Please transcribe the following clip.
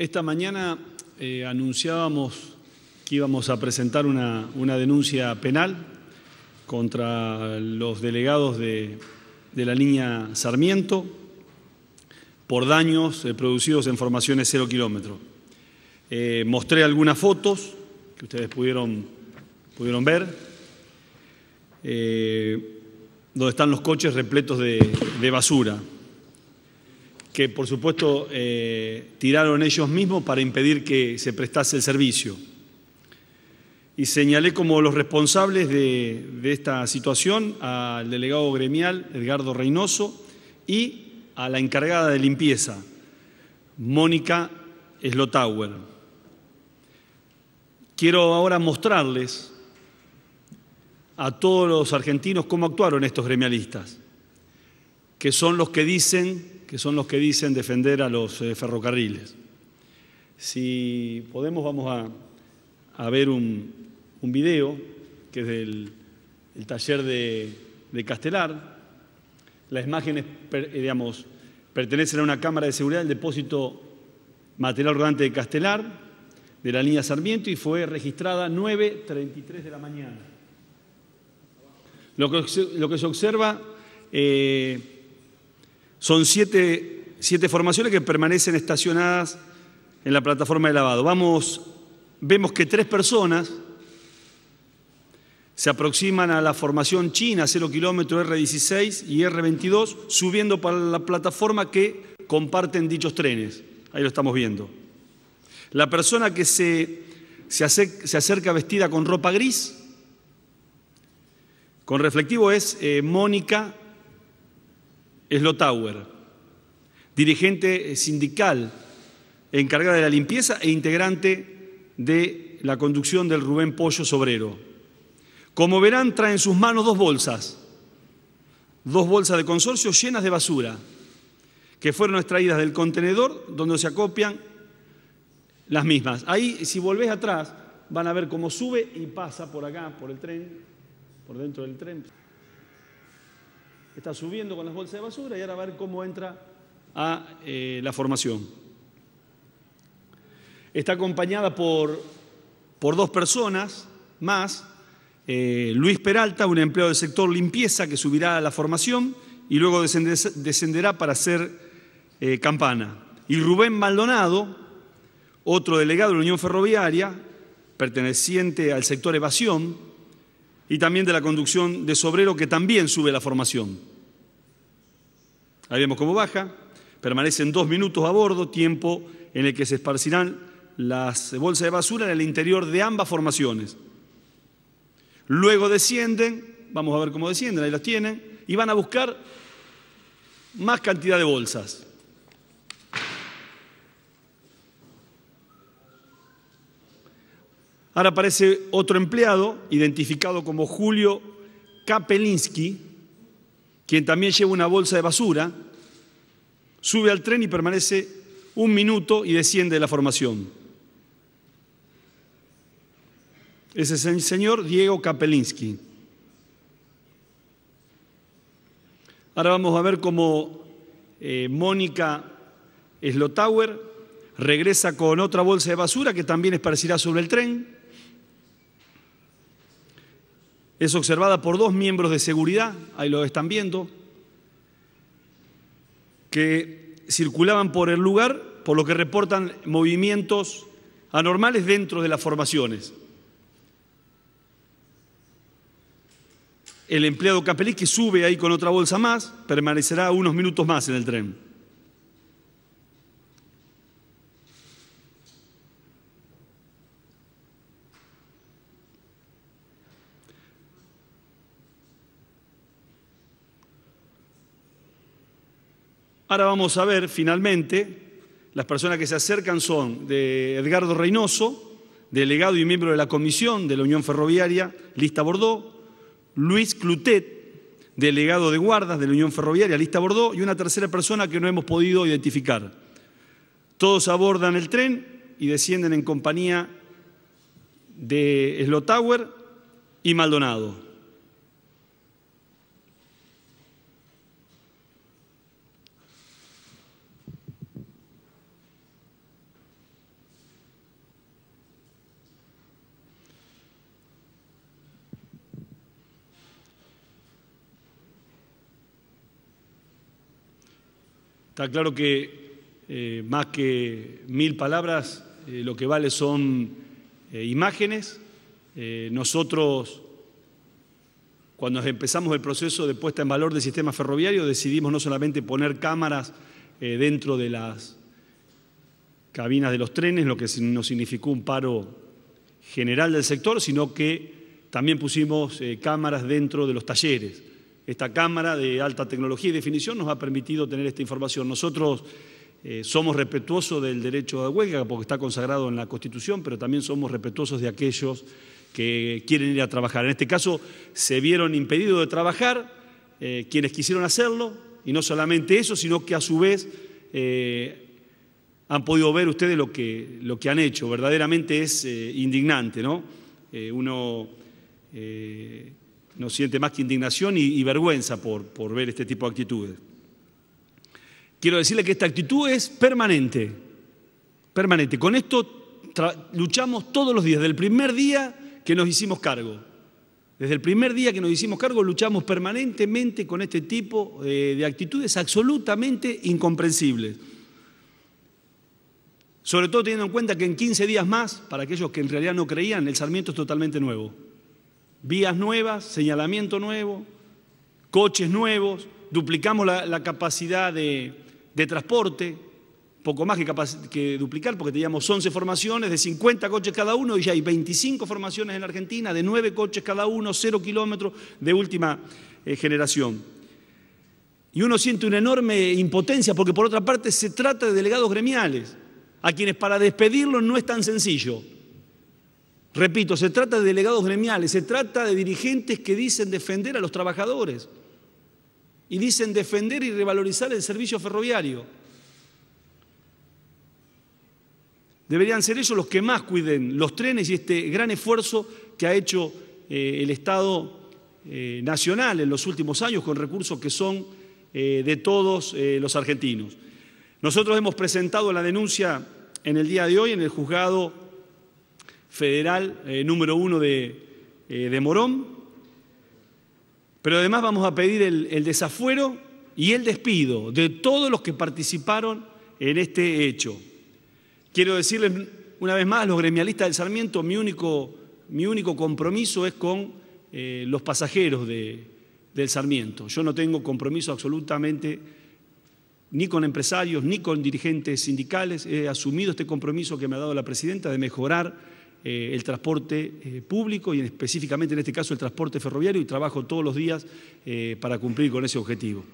Esta mañana eh, anunciábamos que íbamos a presentar una, denuncia penal contra los delegados de, la línea Sarmiento por daños eh, producidos en formaciones cero kilómetro. Eh, mostré algunas fotos que ustedes pudieron, pudieron ver, donde están los coches repletos de basura que por supuesto eh, tiraron ellos mismos para impedir que se prestase el servicio. Y señalé como los responsables de, de esta situación al delegado gremial, Edgardo Reynoso, y a la encargada de limpieza, Mónica Slotauer. Quiero ahora mostrarles a todos los argentinos cómo actuaron estos gremialistas, que son los que dicen que son los que dicen defender a los eh, ferrocarriles. Si podemos vamos a, ver un, un, video que es del el taller de, Castelar. Las imágenes, eh, digamos, pertenecen a una cámara de seguridad del depósito material rodante de Castelar, de la línea Sarmiento, y fue registrada 9.33 de la mañana. Lo que, se observa eh, son siete, siete formaciones que permanecen estacionadas en la plataforma de lavado. Vamos, vemos que tres personas se aproximan a la formación china, 0 kilómetro R16 y R22, subiendo para la plataforma que comparten dichos trenes. Ahí lo estamos viendo. La persona que se, acerca, vestida con ropa gris, con reflectivo, es eh, Mónica Tower, dirigente sindical encargada de la limpieza e integrante de la conducción del Rubén Pollo Sobrero. Como verán, trae en sus manos dos bolsas, dos bolsas de consorcio llenas de basura, que fueron extraídas del contenedor donde se acopian las mismas. Ahí, si volvés atrás, van a ver cómo sube y pasa por acá, por el tren, por dentro del tren está subiendo con las bolsas de basura y ahora a ver cómo entra a eh, la formación. Está acompañada por, dos personas más, eh, Luis Peralta, un empleado del sector limpieza que subirá a la formación y luego descenderá para ser eh, campana. Y Rubén Maldonado, otro delegado de la Unión Ferroviaria, perteneciente al sector evasión, y también de la conducción de Sobrero, que también sube la formación ahí vemos cómo baja, permanecen dos minutos a bordo, tiempo en el que se esparcirán las bolsas de basura en el interior de ambas formaciones. Luego descienden, vamos a ver cómo descienden, ahí las tienen, y van a buscar más cantidad de bolsas. Ahora aparece otro empleado, identificado como Julio Kapelinski, quien también lleva una bolsa de basura, sube al tren y permanece un minuto y desciende de la formación. Ese es el señor Diego Kapelinsky. Ahora vamos a ver cómo eh, Mónica Slotauer regresa con otra bolsa de basura que también esparcirá sobre el tren es observada por dos miembros de seguridad, ahí lo están viendo, que circulaban por el lugar, por lo que reportan movimientos anormales dentro de las formaciones. El empleado Capelí, que sube ahí con otra bolsa más, permanecerá unos minutos más en el tren. Ahora vamos a ver, finalmente, las personas que se acercan son de Edgardo Reynoso, delegado y miembro de la Comisión de la Unión Ferroviaria, Lista Bordeaux, Luis Clutet, delegado de guardas de la Unión Ferroviaria, Lista Bordeaux, y una tercera persona que no hemos podido identificar. Todos abordan el tren y descienden en compañía de Tower y Maldonado. Está claro que eh, más que mil palabras, eh, lo que vale son eh, imágenes. nosotros, cuando empezamos el proceso de puesta en valor del sistema ferroviario, decidimos no solamente poner cámaras dentro de las cabinas de los trenes, lo que nos significó un paro general del sector, sino que también pusimos cámaras dentro de los talleres. Esta cámara de alta tecnología y definición nos ha permitido tener esta información. Nosotros eh, somos respetuosos del derecho de huelga porque está consagrado en la Constitución, pero también somos respetuosos de aquellos que quieren ir a trabajar. En este caso, se vieron impedidos de trabajar eh, quienes quisieron hacerlo, y no solamente eso, sino que a su vez eh, han podido ver ustedes lo que, lo que han hecho. Verdaderamente es indignante, ¿no? uno no siente más que indignación y, vergüenza por, ver este tipo de actitudes. Quiero decirle que esta actitud es permanente, permanente. Con esto luchamos todos los días, desde el primer día que nos hicimos cargo. Desde el primer día que nos hicimos cargo luchamos permanentemente con este tipo eh, de actitudes absolutamente incomprensibles. Sobre todo teniendo en cuenta que en 15 días más, para aquellos que en realidad no creían, el Sarmiento es totalmente nuevo. Vías nuevas, señalamiento nuevo, coches nuevos, duplicamos la, capacidad de, transporte, poco más que, duplicar porque teníamos 11 formaciones de 50 coches cada uno y ya hay 25 formaciones en la Argentina de 9 coches cada uno, 0 kilómetros de última eh, generación. Y uno siente una enorme impotencia porque por otra parte se trata de delegados gremiales, a quienes para despedirlos no es tan sencillo. Repito, se trata de delegados gremiales, se trata de dirigentes que dicen defender a los trabajadores y dicen defender y revalorizar el servicio ferroviario. Deberían ser ellos los que más cuiden los trenes y este gran esfuerzo que ha hecho eh, el Estado eh, Nacional en los últimos años con recursos que son eh, de todos los argentinos. Nosotros hemos presentado la denuncia en el día de hoy en el juzgado federal eh, número uno eh, de, Morón, pero además vamos a pedir el, desafuero y el despido de todos los que participaron en este hecho. Quiero decirles una vez más, los gremialistas del Sarmiento, mi único, compromiso es con eh, los pasajeros del Sarmiento. Yo no tengo compromiso absolutamente ni con empresarios, ni con dirigentes sindicales. He asumido este compromiso que me ha dado la presidenta de mejorar eh, el transporte eh, público y específicamente en este caso el transporte ferroviario y trabajo todos los días eh, para cumplir con ese objetivo.